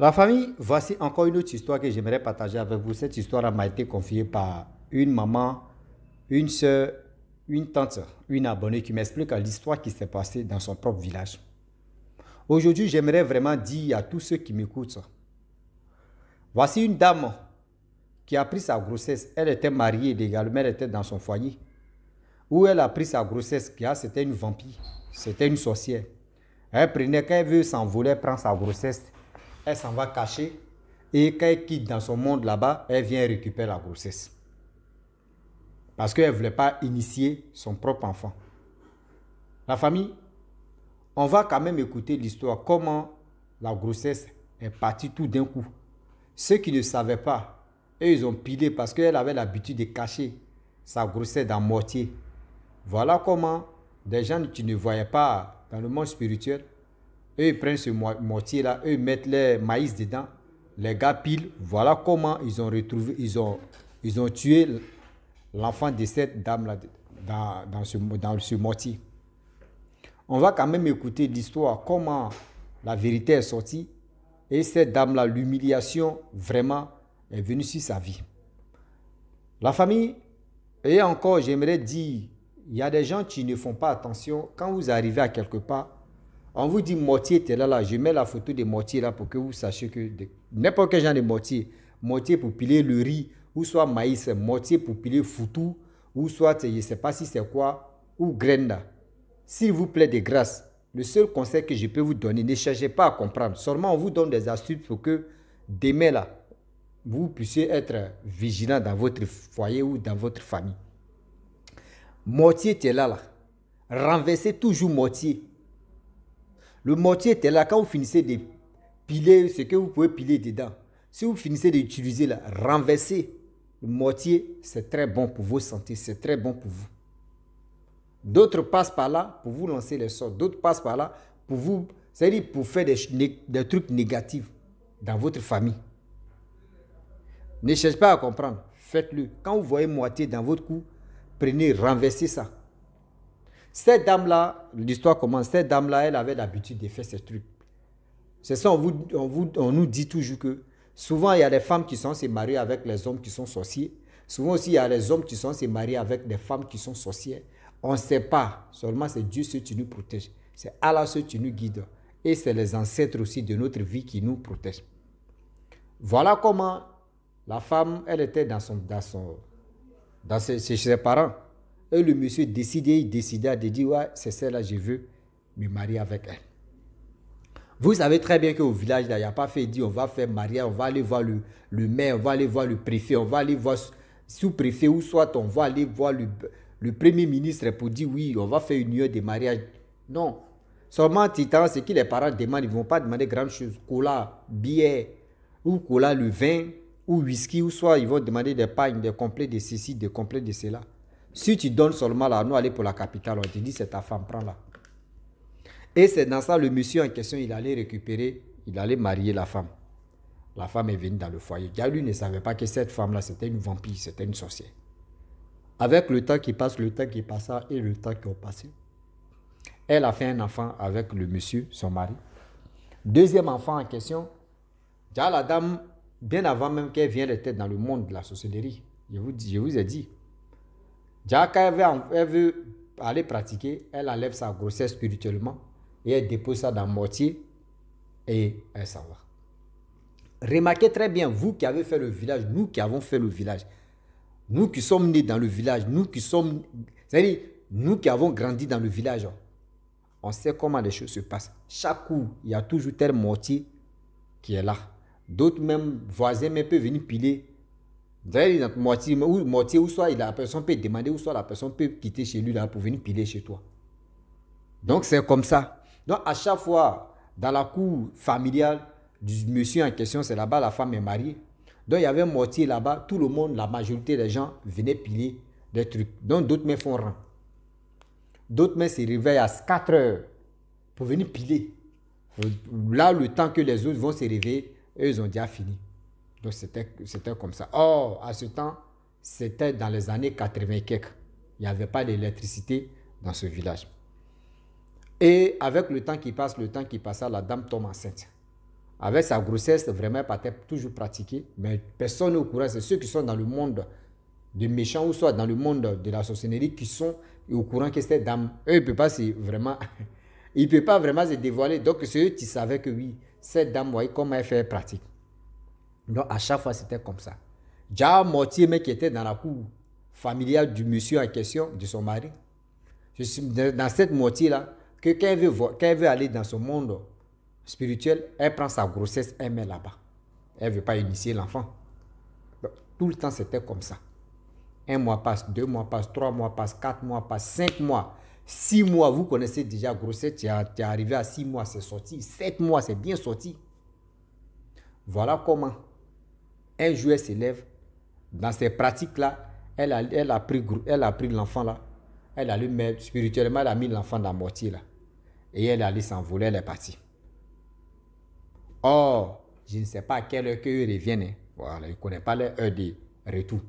La famille, voici encore une autre histoire que j'aimerais partager avec vous. Cette histoire m'a été confiée par une maman, une soeur, une tante, une abonnée qui m'explique l'histoire qui s'est passée dans son propre village. Aujourd'hui, j'aimerais vraiment dire à tous ceux qui m'écoutent, voici une dame qui a pris sa grossesse. Elle était mariée légalement, elle était dans son foyer. Où elle a pris sa grossesse, c'était une vampire, c'était une sorcière. Elle prenait, quand elle veut s'envoler, prend sa grossesse elle s'en va cacher et quand elle quitte dans son monde là-bas, elle vient récupérer la grossesse. Parce qu'elle ne voulait pas initier son propre enfant. La famille, on va quand même écouter l'histoire, comment la grossesse est partie tout d'un coup. Ceux qui ne savaient pas, eux, ils ont pilé parce qu'elle avait l'habitude de cacher sa grossesse dans mortier. Voilà comment des gens que tu ne voyais pas dans le monde spirituel eux, prennent ce mortier-là, eux, mettent les maïs dedans. Les gars pilent. Voilà comment ils ont retrouvé, ils ont, ils ont tué l'enfant de cette dame-là dans, ce, dans ce mortier. On va quand même écouter l'histoire, comment la vérité est sortie. Et cette dame-là, l'humiliation vraiment est venue sur sa vie. La famille, et encore, j'aimerais dire, il y a des gens qui ne font pas attention. Quand vous arrivez à quelque part, on vous dit mortier, était là, là. Je mets la photo des mortiers là pour que vous sachiez que n'importe quel genre de mortier, mortier pour piler le riz, ou soit maïs, mortier pour piler foutou, ou soit, je ne sais pas si c'est quoi, ou graine là. S'il vous plaît, de grâce, le seul conseil que je peux vous donner, ne cherchez pas à comprendre. Seulement, on vous donne des astuces pour que demain là, vous puissiez être vigilant dans votre foyer ou dans votre famille. Mortier, était là, là. Renversez toujours mortier. Le moitié était là. Quand vous finissez de piler ce que vous pouvez piler dedans, si vous finissez d'utiliser la renverser Le mortier, c'est très bon pour vos santé, c'est très bon pour vous. D'autres passent par là pour vous lancer les sorts. D'autres passent par là pour vous, c'est-à-dire pour faire des, des trucs négatifs dans votre famille. Ne cherchez pas à comprendre. Faites-le. Quand vous voyez moitié dans votre cou, prenez, renversez ça. Cette dame-là, l'histoire commence, cette dame-là, elle avait l'habitude de faire ces trucs. C'est ça, on, vous, vous, on nous dit toujours que souvent, il y a des femmes qui sont se mariées avec les hommes qui sont sorciers. Souvent aussi, il y a les hommes qui sont se mariés avec des femmes qui sont sorcières. On ne sait pas. Seulement, c'est Dieu ce qui nous protège. C'est Allah ce qui nous guide. Et c'est les ancêtres aussi de notre vie qui nous protègent. Voilà comment la femme, elle était dans son, dans chez ses parents. Et le monsieur décidé, il décida de dire, ouais, c'est celle-là, je veux me marier avec elle. Vous savez très bien qu'au village, il n'y a pas fait dit, on va faire mariage, on va aller voir le, maire, on va aller voir le préfet, on va aller voir sous-préfet, ou soit on va aller voir le, premier ministre pour dire, oui, on va faire une union de mariage. Non. Seulement, titan, ce que les parents demandent, ils ne vont pas demander grand chose. Cola, bière, ou cola, le vin, ou whisky, ou soit ils vont demander des pagnes, des complets de ceci, des complets de cela. Si tu donnes seulement là, nous aller pour la capitale, on te dit c'est ta femme, prends-la. Et c'est dans ça le monsieur en question, il allait récupérer, il allait marier la femme. La femme est venue dans le foyer. lui ne savait pas que cette femme-là, c'était une vampire, c'était une sorcière. Avec le temps qui passe, le temps qui passa et le temps qui a passé, elle a fait un enfant avec le monsieur, son mari. Deuxième enfant en question, déjà la dame, bien avant même qu'elle vienne, être dans le monde de la sorcellerie. Je vous, je vous ai dit, Déjà, quand elle veut, aller pratiquer, elle enlève sa grossesse spirituellement et elle dépose ça dans le mortier et elle s'en va. Remarquez très bien, vous qui avez fait le village, nous qui avons fait le village, nous qui sommes nés dans le village, nous qui sommes. cest à nous qui avons grandi dans le village, on sait comment les choses se passent. Chaque coup, il y a toujours tel mortier qui est là. D'autres même voisins peuvent venir piler moitié, moitié soit la personne peut demander, ou soit la personne peut quitter chez lui là, pour venir piler chez toi. Donc, c'est comme ça. Donc, à chaque fois, dans la cour familiale du monsieur en question, c'est là-bas, la femme est mariée. Donc, il y avait moitié là-bas. Tout le monde, la majorité des gens venaient piler des trucs. Donc, d'autres me font rang. D'autres me se réveillent à 4 heures pour venir piler. Là, le temps que les autres vont se réveiller, eux, ont déjà fini. Donc c'était comme ça. Or, à ce temps, c'était dans les années 80 quelques. Il n'y avait pas d'électricité dans ce village. Et avec le temps qui passe, le temps qui passa, la dame tombe enceinte. Avec sa grossesse, vraiment, elle pas toujours pratiquée, mais personne n'est au courant. C'est ceux qui sont dans le monde des méchants ou soit dans le monde de la sorcellerie qui sont au courant que cette dame, eux, ils ne peuvent pas vraiment... Il peut pas vraiment se dévoiler. Donc, c'est eux qui savaient que oui, cette dame, voyez comment elle fait pratique. Donc à chaque fois, c'était comme ça. Déjà moitié mais qui était dans la cour familiale du monsieur en question, de son mari, je suis dans cette moitié-là, que quand veut aller dans ce monde spirituel, elle prend sa grossesse, elle met là-bas. Elle ne veut pas initier l'enfant. Tout le temps, c'était comme ça. Un mois passe, deux mois passe, trois mois passe, quatre mois passe, cinq mois, six mois. Vous connaissez déjà grossesse, tu es arrivé à six mois, c'est sorti. Sept mois, c'est bien sorti. Voilà comment un jouet s'élève, dans ces pratiques-là, elle a, elle a pris, elle a pris l'enfant là, elle a lui-même, spirituellement, elle a mis l'enfant dans la moitié là, et elle allait s'envoler, elle est partie. Or, je ne sais pas à quelle heure reviennent, hein. voilà, ils ne connaissent pas l'heure de retour.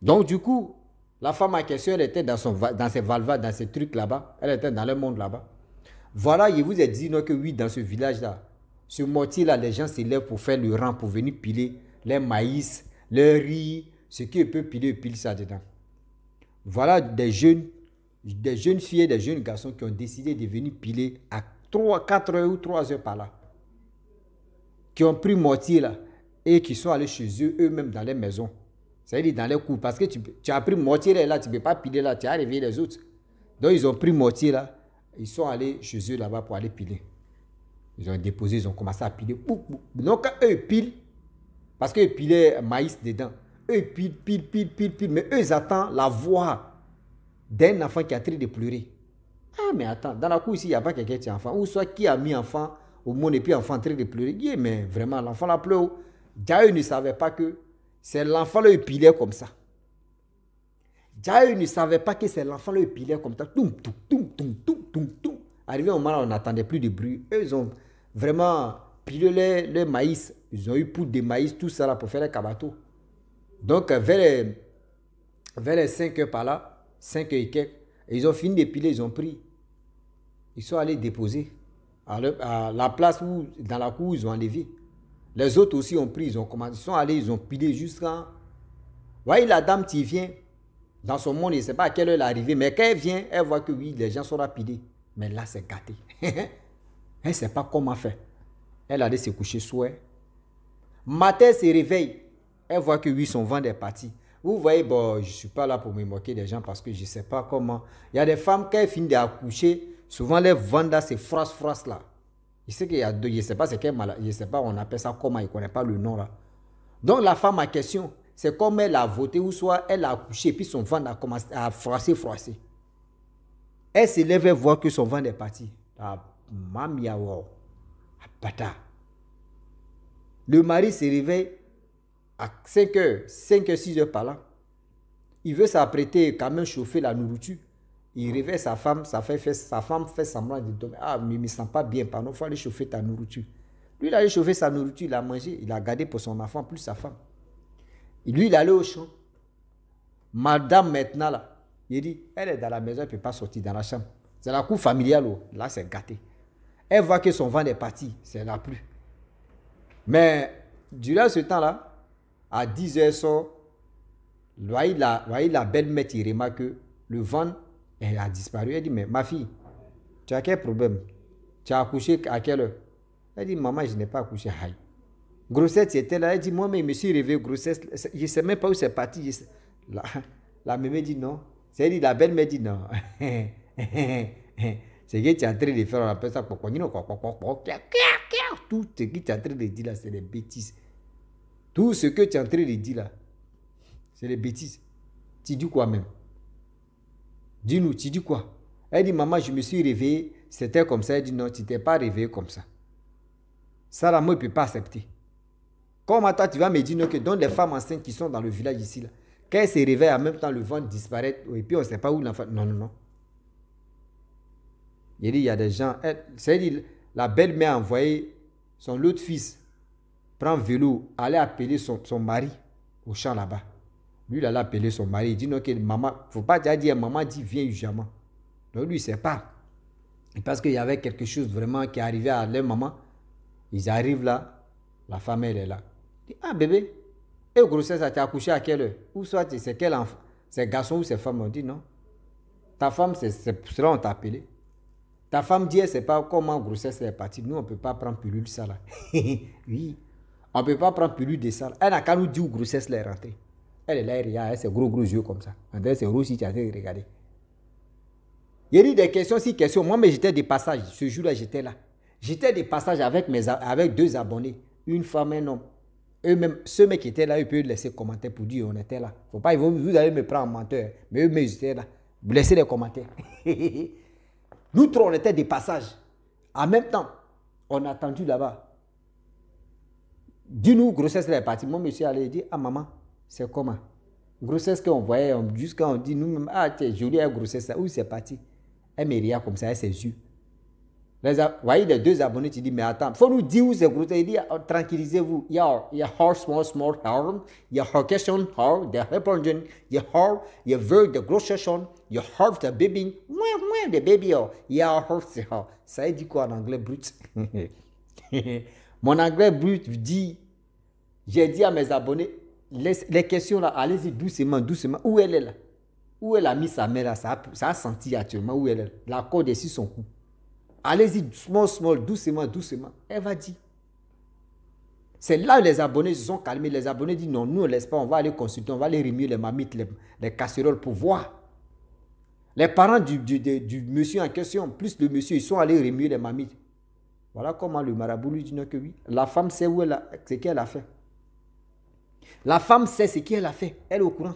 Donc, du coup, la femme à question, elle était dans, son, dans ses valvas, dans ses trucs là-bas, elle était dans le monde là-bas. Voilà, je vous ai dit non, que oui, dans ce village-là, ce moitié-là, les gens s'élèvent pour faire le rang, pour venir piler les maïs, le riz, ce qui peut piler, pile ça dedans. Voilà des jeunes, des jeunes filles et des jeunes garçons qui ont décidé de venir piler à 3, 4 heures ou 3 heures par là. Qui ont pris mortier là et qui sont allés chez eux eux-mêmes dans les maisons. ça à dire dans les cours. Parce que tu, as pris mortier là, tu ne peux pas piler là, tu as réveillé les autres. Donc ils ont pris mortier là, ils sont allés chez eux là-bas pour aller piler. Ils ont déposé, ils ont commencé à piler. Donc quand eux pilent, parce qu'ils pilaient maïs dedans. Eux, ils pilent, pilent, pilent, pilent, Mais eux, ils attendent la voix d'un enfant qui a très de pleurer. Ah, mais attends, dans la cour ici, il n'y a pas quelqu'un qui a enfant. Ou soit qui a mis enfant au monde et puis enfant en train de pleurer. mais vraiment, l'enfant l'a pleuré. ne savait pas que c'est l'enfant le pilait comme ça. Jaï ne savait pas que c'est l'enfant le pilait comme ça. Toum, Arrivé au moment où on n'attendait plus de bruit, eux, ont vraiment pilé le maïs ils ont eu poudre de maïs, tout ça là, pour faire un kabato. Donc, euh, vers les, vers les 5 heures par là, 5 heures et quelques, ils ont fini d'épiler, ils ont pris. Ils sont allés déposer à, la place où, dans la cour, ils ont enlevé. Les autres aussi ont pris, ils ont commencé, ils sont allés, ils ont pilé jusqu'à. Voyez la dame qui vient dans son monde, elle ne sait pas à quelle heure elle est arrivée, mais quand elle vient, elle voit que oui, les gens sont rapidés. Mais là, c'est gâté. elle ne sait pas comment faire. Elle allait se coucher souhait Matin se réveille, elle voit que oui, son vent est parti. Vous voyez, bon, je ne suis pas là pour me moquer des gens parce que je ne sais pas comment. Il y a des femmes, quand elles finissent d'accoucher, souvent les ventes, se froissent, froisses là. Je qu'il y a deux, ne sais pas on appelle ça comment, il ne connaît pas le nom là. Donc la femme en question, c'est comme elle a voté ou soit elle a accouché, puis son ventre a commencé à froisser, froisser. Elle se lève et voit que son ventre est parti. Mamiawo, ah, mamia, ah, ah, le mari se réveille à 5 h 5 h 6 h par là. Il veut s'apprêter quand même chauffer la nourriture. Il réveille sa femme, sa femme fait, sa femme fait semblant de dormir. Ah, mais il ne me sent pas bien, pardon, il faut aller chauffer ta nourriture. Lui, il allait chauffer sa nourriture, il a mangé, il a gardé pour son enfant, plus sa femme. lui, il allait au champ. Madame, maintenant, là, il dit, elle est dans la maison, elle ne peut pas sortir dans la chambre. C'est la cour familiale, oh. là, c'est gâté. Elle voit que son vent est parti, c'est la plus. Mais durant ce temps-là, à 10 h sort, la, belle-mère il remarque que le vent elle a disparu. Elle dit, mais ma fille, tu as quel problème Tu as accouché à quelle heure Elle dit, maman, je n'ai pas accouché. Aïe. Grossesse était là. Elle dit, moi, mais je me suis rêvé grossesse. Je ne sais même pas où c'est parti. La, la mémé dit non. C'est dit, la belle-mère dit non. c'est que tu es en train de faire, on appelle ça, tout ce que tu es en train de dire là, c'est des bêtises. Tout ce que tu es en train de dire là, c'est des bêtises. Tu dis quoi même Dis-nous, tu dis quoi Elle dit, maman, je me suis réveillée, c'était comme ça. Elle dit, non, tu t'es pas réveillée comme ça. Ça, la moi, je ne peux pas accepter. Comment toi, tu vas me dire non, que dans les femmes enceintes qui sont dans le village ici, là, quand elles se réveillent, en même temps, le vent disparaît, et puis on ne sait pas où l'enfant... Non, non, non. Il dit, il y a des gens... Elle, à dit, la belle-mère a envoyé son autre fils prend vélo, allait appeler son, son mari au champ là-bas. Lui, il allait appeler son mari. Il dit non, que maman, faut pas déjà dire, maman dit, viens urgemment. Donc lui, il sait pas. Parce qu'il y avait quelque chose vraiment qui arrivait à leur maman. Ils arrivent là, la femme, elle est là. Il dit, ah bébé, et grossesse, ça t'a accouché à quelle heure Ou soit c'est quel enfant C'est garçon ou c'est femme On dit non. Ta femme, c'est cela qu'on t'a appelé. Ta femme dit, elle ne sait pas comment grossesse est partie. Nous, on ne peut pas prendre pilule ça là. oui. On ne peut pas prendre pilule de ça. Elle n'a qu'à nous dire où grossesse est rentrée. Elle est là, elle regarde, ses gros gros yeux comme ça. c'est rouge si tu as regardé. Il y a eu des questions, si questions. Moi, mais j'étais des passages. Ce jour-là, j'étais là. J'étais des passages avec, mes, avec deux abonnés, une femme et un homme. Eux-mêmes, ceux mecs qui étaient là, Il peuvent laisser commentaire pour dire on était là. Faut pas, vous, vous allez me prendre en menteur. Mais eux-mêmes, ils là. Vous laissez les commentaires. Nous trois, on était des passages. En même temps, on a attendu là-bas. Dis-nous, grossesse, elle est partie. Moi, monsieur allait dire ah, maman, c'est comment Grossesse qu'on voyait, jusqu'à on dit nous-mêmes, ah, t'es jolie, grossesse, là. Où c'est parti Elle me regarde comme ça, elle s'est yeux. Les, voyez les deux abonnés, tu dis, mais attends, il faut nous dire où c'est gros. Il dit, oh, tranquillisez-vous. Il y a, il y a horse, horse, more harm. Il y a horkeshon, har, de repongen. Il y a the il y a ver, de Il y a de baby. Moins, oh. moins, de baby. Il y a c'est oh. Ça dit quoi en anglais brut? Mon anglais brut dit, j'ai dit à mes abonnés, les, les questions là, allez-y doucement, doucement. Où elle est là? Où elle a mis sa main là? Ça, ça a senti actuellement où elle est là. La corde est sur son cou. Allez-y small, small, doucement, doucement. Elle va dire. C'est là les abonnés se sont calmés. Les abonnés disent non, nous on laisse pas, on va aller consulter, on va aller remuer les mamites, les, casseroles pour voir. Les parents du, monsieur en question, plus le monsieur, ils sont allés remuer les mamites. Voilà comment le marabout lui dit non que oui. La femme sait où elle ce qu'elle a fait. La femme sait ce qu'elle a fait. Elle est au courant.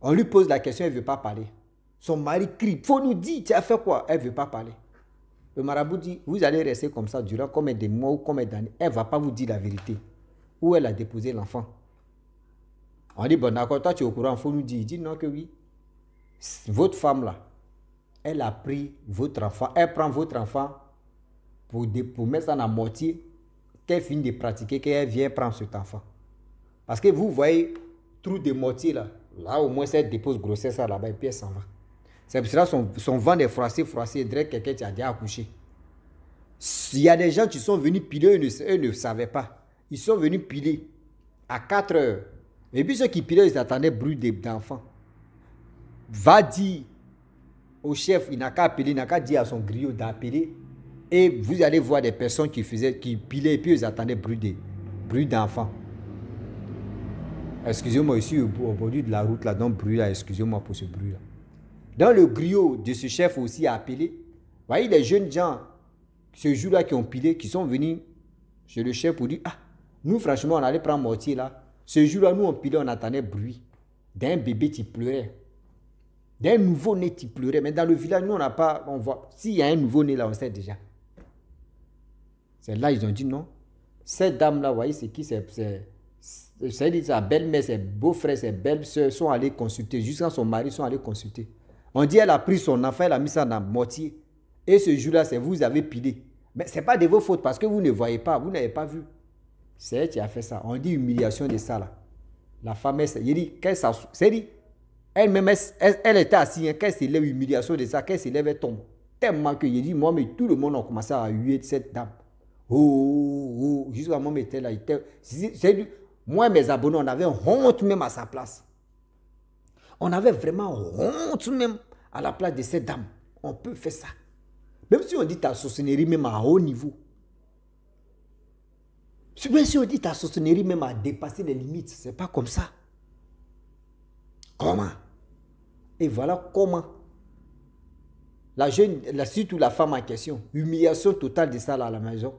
On lui pose la question, elle ne veut pas parler. Son mari crie. il Faut nous dire, tu as fait quoi Elle ne veut pas parler. Le marabout dit, vous allez rester comme ça durant combien de mois ou combien d'années. Elle ne va pas vous dire la vérité. Où elle a déposé l'enfant. On dit, bon d'accord, toi tu es au courant, il faut nous dire. Il dit, non que oui. Votre femme là, elle a pris votre enfant, elle prend votre enfant pour, mettre ça dans la moitié, qu'elle finit de pratiquer, qu'elle vient prendre cet enfant. Parce que vous voyez, trou de moitié là, là au moins elle dépose grossesse là-bas et puis elle s'en va. C'est pour cela son, son vent est froissé, froissé, que quelqu'un qui a déjà accouché. Il y a des gens qui sont venus piler, eux ne, savaient pas. Ils sont venus piler à 4 heures. Et puis ceux qui pilaient, ils attendaient bruit d'enfants. Va dire au chef, il n'a qu'à appeler, il n'a qu'à dire à son griot d'appeler. Et vous allez voir des personnes qui faisaient, qui pilaient et puis ils attendaient bruit de, bruit d'enfants. Excusez-moi, ici au, au bord de la route là, donc bruit là, excusez-moi pour ce bruit là. Dans le griot de ce chef aussi appelé, vous voyez les jeunes gens, ce jour-là, qui ont pilé, qui sont venus chez le chef pour dire Ah, nous, franchement, on allait prendre mortier là. Ce jour-là, nous, on pilait, on attendait bruit. D'un bébé qui pleurait. D'un nouveau-né qui pleurait. Mais dans le village, nous, on n'a pas. On voit. S'il y a un nouveau-né là, on sait déjà. C'est là, ils ont dit non. Cette dame-là, vous voyez, c'est qui C'est sa belle-mère, ses beaux-frères, ses belles-sœurs sont allés consulter. Jusqu'à son mari, sont allés consulter. On dit elle a pris son enfant, elle a mis ça dans mortier. Et ce jour-là, c'est vous avez pilé. Mais ce n'est pas de vos fautes parce que vous ne voyez pas, vous n'avez pas vu. C'est elle qui a fait ça. On dit humiliation de ça là. La femme, elle, dit, elle-même, elle, était assise, hein, qu'elle s'élève, humiliation de ça, qu'elle s'élève, elle tombe. Tellement que il dit, moi, mais tout le monde a commencé à huer cette dame. Oh, oh, oh, oh jusqu'à moi, elle là. Était, là, moi, mes abonnés, on avait honte même à sa place. On avait vraiment honte même à la place de ces dames. On peut faire ça. Même si on dit ta sorcellerie même à haut niveau. Même si on dit ta sorcellerie même à dépasser les limites, c'est pas comme ça. Comment Et voilà comment. La jeune, la, surtout la femme en question, humiliation totale de ça là à la maison.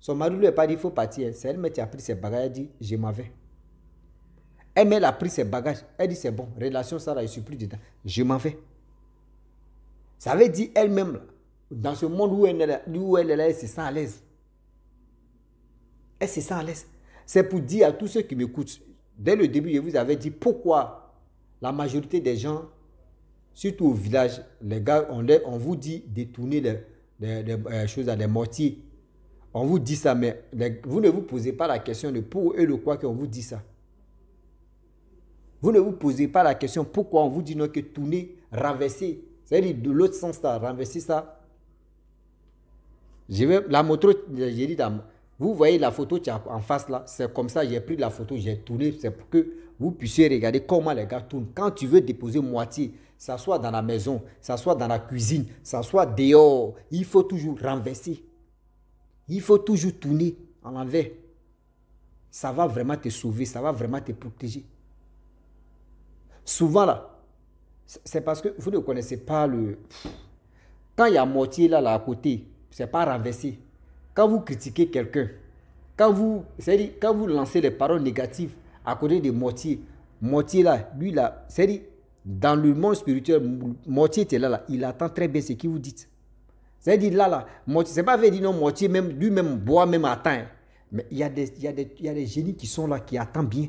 Son mari lui a pas dit il faut partir. C'est elle qui a pris ses bagages et a dit je m'en vais. Elle, elle a pris ses bagages. Elle dit c'est bon, relation ça là, je suis plus dedans. Je m'en vais. Ça veut dire elle-même, dans ce monde où elle est là, elle, se sent à l'aise. Elle se sent à l'aise. C'est pour dire à tous ceux qui m'écoutent, dès le début, je vous avais dit pourquoi la majorité des gens, surtout au village, les gars, on, vous dit détourner les, les, euh, choses à des mortiers. On vous dit ça, mais vous ne vous posez pas la question de pour et le quoi qu'on vous dit ça. Vous ne vous posez pas la question pourquoi on vous dit non que tourner, renverser. C'est-à-dire de l'autre sens, là, renverser ça. Je vais, la moto, j'ai dit, vous voyez la photo en face là, c'est comme ça, j'ai pris la photo, j'ai tourné, c'est pour que vous puissiez regarder comment les gars tournent. Quand tu veux déposer moitié, ça soit dans la maison, ça soit dans la cuisine, ça soit dehors, il faut toujours renverser. Il faut toujours tourner en l'envers. Ça va vraiment te sauver, ça va vraiment te protéger. Souvent, là, c'est parce que vous ne connaissez pas le. Quand il y a moitié là, là à côté, c'est pas renversé. Quand vous critiquez quelqu'un, quand vous, quand vous lancez les paroles négatives à côté de moitié, moitié là, lui là, c'est-à-dire, dans le monde spirituel, moitié est là, là, il attend très bien ce que vous dites. C'est-à-dire là, là, moitié, c'est pas vrai dire non, moitié, même, lui-même boit, même attend. Hein. Mais il y, a des, il, y a des, il y a des génies qui sont là, qui attendent bien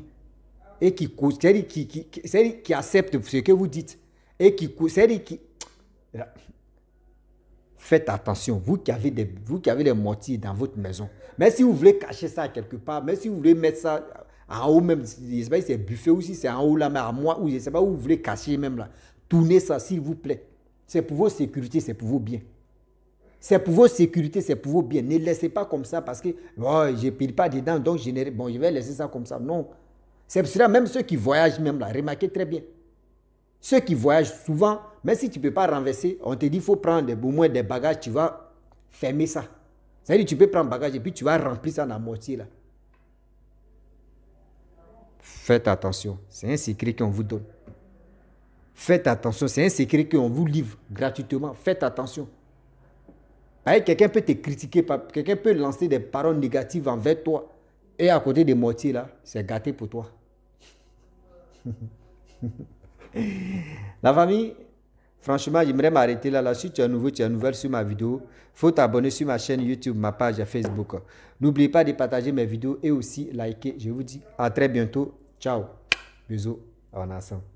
et qui, cest qui, qui, accepte ce que vous dites et qui, cest qui. Faites attention, vous qui avez des, vous qui avez des mortiers dans votre maison. Mais si vous voulez cacher ça quelque part, même si vous voulez mettre ça en haut même, c'est buffet aussi c'est en haut là, mais à moi, ou je sais pas où vous voulez cacher même là. Tournez ça, s'il vous plaît. C'est pour vos sécurités, c'est pour vos biens. C'est pour vos sécurités, c'est pour vos biens. Ne laissez pas comme ça parce que oh, je ne pile pas dedans, donc je, bon, je vais laisser ça comme ça. Non, c'est pour cela, même ceux qui voyagent même là, remarquez très bien. Ceux qui voyagent souvent, même si tu ne peux pas renverser, on te dit qu'il faut prendre au moins des bagages, tu vas fermer ça. C'est-à-dire tu peux prendre bagages et puis tu vas remplir ça dans la moitié là. Faites attention, c'est un secret qu'on vous donne. Faites attention, c'est un secret qu'on vous livre gratuitement. Faites attention. Quelqu'un peut te critiquer, quelqu'un peut lancer des paroles négatives envers toi. Et à côté des mortiers, là, c'est gâté pour toi. la famille, franchement, j'aimerais m'arrêter là, La Si tu es nouveau, tu es nouvelle sur ma vidéo, faut t'abonner sur ma chaîne YouTube, ma page Facebook. N'oublie pas de partager mes vidéos et aussi liker. Je vous dis à très bientôt. Ciao. Bisous. Au ensemble.